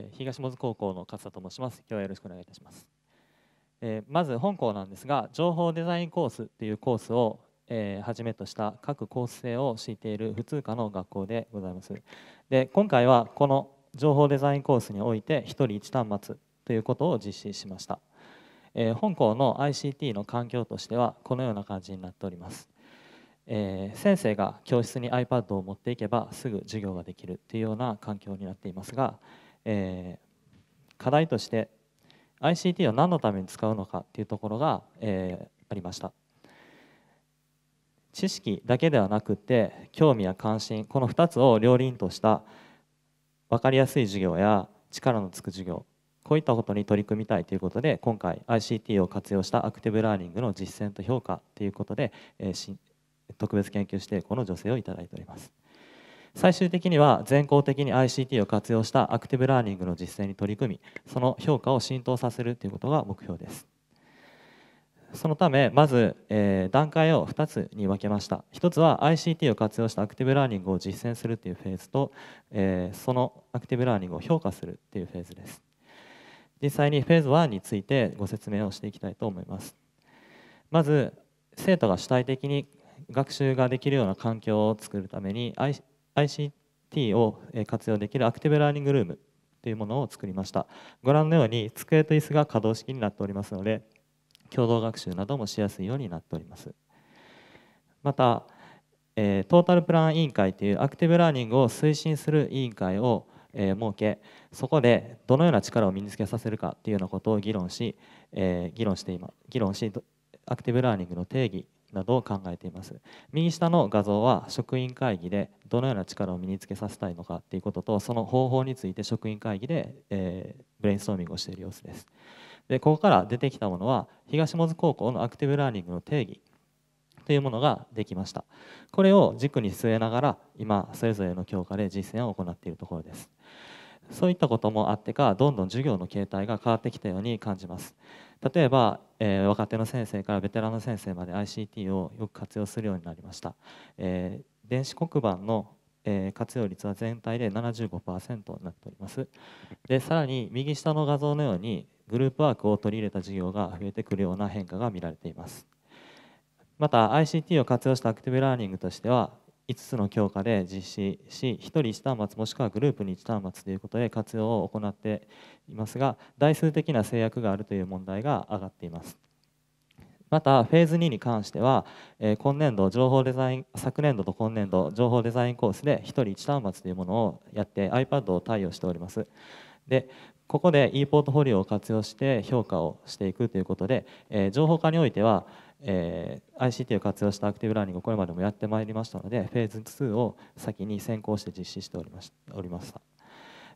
え東本高校の勝田と申します。今日はよろしくお願いいたします。えまず本校なんですが、情報デザインコースというコースをえはじめとした各コース制を敷いている普通科の学校でございます。で今回はこの情報デザインコースにおいて1人1端末ということを実施しました。え本校の ICT の環境としてはこのような感じになっております。え先生が教室に iPad を持っていけばすぐ授業ができるというような環境になっていますが、えー、課題として ICT を何のために使うのかっていうところが、えー、ありました知識だけではなくて興味や関心この2つを両輪とした分かりやすい授業や力のつく授業こういったことに取り組みたいということで今回 ICT を活用したアクティブラーニングの実践と評価ということで、え特別研究指定校の助成をいただいております。最終的には全校的に ICT を活用したアクティブラーニングの実践に取り組みその評価を浸透させるということが目標ですそのためまず、え段階を2つに分けました1つは ICT を活用したアクティブラーニングを実践するというフェーズと、えそのアクティブラーニングを評価するというフェーズです実際にフェーズ1についてご説明をしていきたいと思いますまず生徒が主体的に学習ができるような環境を作るために ICT を活用できるアクティブラーニングルームというものを作りましたご覧のように机と椅子が可動式になっておりますので共同学習などもしやすいようになっておりますまたえトータルプラン委員会というアクティブラーニングを推進する委員会を、え設けそこでどのような力を身につけさせるかというようなことを議論し、え議論して今議論しアクティブラーニングの定義などを考えています右下の画像は職員会議でどのような力を身につけさせたいのかということとその方法について職員会議で、えー、ブレインストーミングをしている様子ですでここから出てきたものは東本高校のアクティブラーニングの定義というものができましたこれを軸に据えながら今それぞれの教科で実践を行っているところですそういったこともあってかどんどん授業の形態が変わってきたように感じます例えば、えー、若手の先生からベテランの先生まで ICT をよく活用するようになりました、えー、電子黒板の、えー、活用率は全体で75%になっておりますでさらに右下の画像のようにグループワークを取り入れた授業が増えてくるような変化が見られていますまた ICT を活用したアクティブラーニングとしては5つの教科で実施し、1人1端末もしくはグループに1端末ということで活用を行っていますが、台数的な制約があるという問題が挙がっています。また、フェーズ2に関しては、え今年度情報デザイン、昨年度と今年度、情報デザインコースで1人1端末というものをやって、iPad を対応しております。でここで e ポートフォリオを活用して評価をしていくということで、え情報化においては、えー、ICT を活用したアクティブラーニングをこれまでもやってまいりましたのでフェーズ2を先に先行して実施しておりましたおりました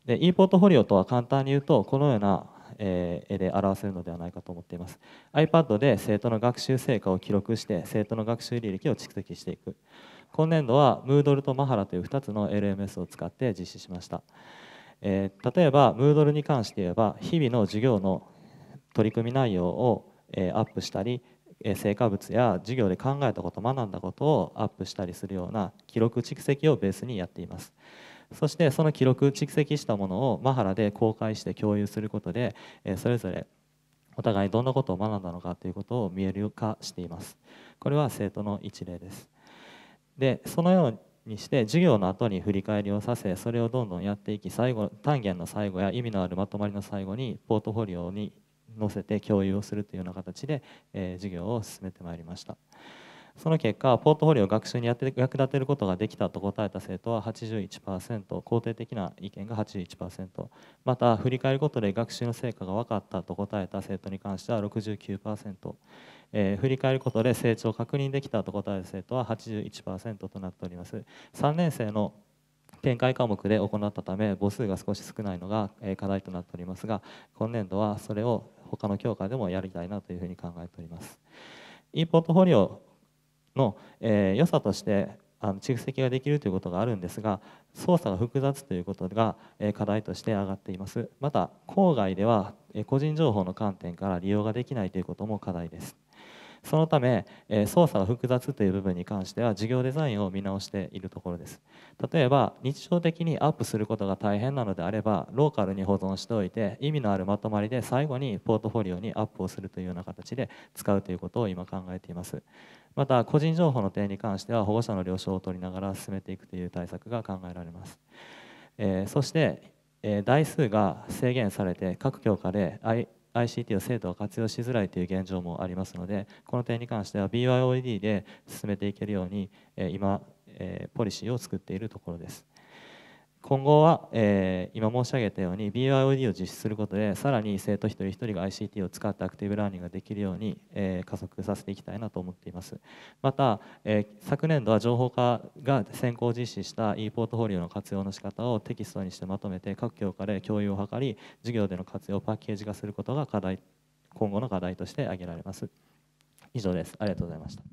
で e ポートフォリオとは簡単に言うとこのような、えー、絵で表せるのではないかと思っています iPad で生徒の学習成果を記録して生徒の学習履歴を蓄積していく今年度は Moodle と Mahara という2つの LMS を使って実施しましたえー、例えば Moodle に関して言えば日々の授業の取り組み内容を、えー、アップしたり成果物や授業で考えたこと学んだことをアップしたりするような記録蓄積をベースにやっていますそしてその記録蓄積したものをマハラで公開して共有することでそれぞれお互いどんなことを学んだのかということを見える化していますこれは生徒の一例ですでそのようにして授業の後に振り返りをさせそれをどんどんやっていき最後単元の最後や意味のあるまとまりの最後にポートフォリオに載せて共有をするというような形で、えー、授業を進めてまいりましたその結果ポートフォリオを学習に役立てることができたと答えた生徒は81%肯定的な意見が81%また振り返ることで学習の成果が分かったと答えた生徒に関しては69%えー、振り返ることで成長を確認できたと答える生徒は81%となっております3年生の展開科目で行ったため母数が少し少ないのが課題となっておりますが今年度はそれを他の教科でもやりたいなというふうに考えております。e ポートフォリオの、えー、良さとしてあの蓄積ができるということがあるんですが操作が複雑ということが、えー、課題として挙がっていますまた郊外では、えー、個人情報の観点から利用ができないということも課題ですそのため、え操作が複雑という部分に関しては事業デザインを見直しているところです例えば日常的にアップすることが大変なのであればローカルに保存しておいて意味のあるまとまりで最後にポートフォリオにアップをするというような形で使うということを今考えていますまた個人情報の点に関しては保護者の了承を取りながら進めていくという対策が考えられます、えー、そして、え台数が制限されて各教科で、ICT の制度が活用しづらいという現状もありますのでこの点に関しては BYOD で進めていけるように今ポリシーを作っているところです。今後は、えー、今申し上げたように BYOD を実施することでさらに生徒一人一人が ICT を使ってアクティブラーニングができるように、えー、加速させていきたいなと思っていますまた、えー、昨年度は情報化が先行実施した e ポートフォリオの活用の仕方をテキストにしてまとめて各教科で共有を図り授業での活用をパッケージ化することが課題今後の課題として挙げられます以上ですありがとうございました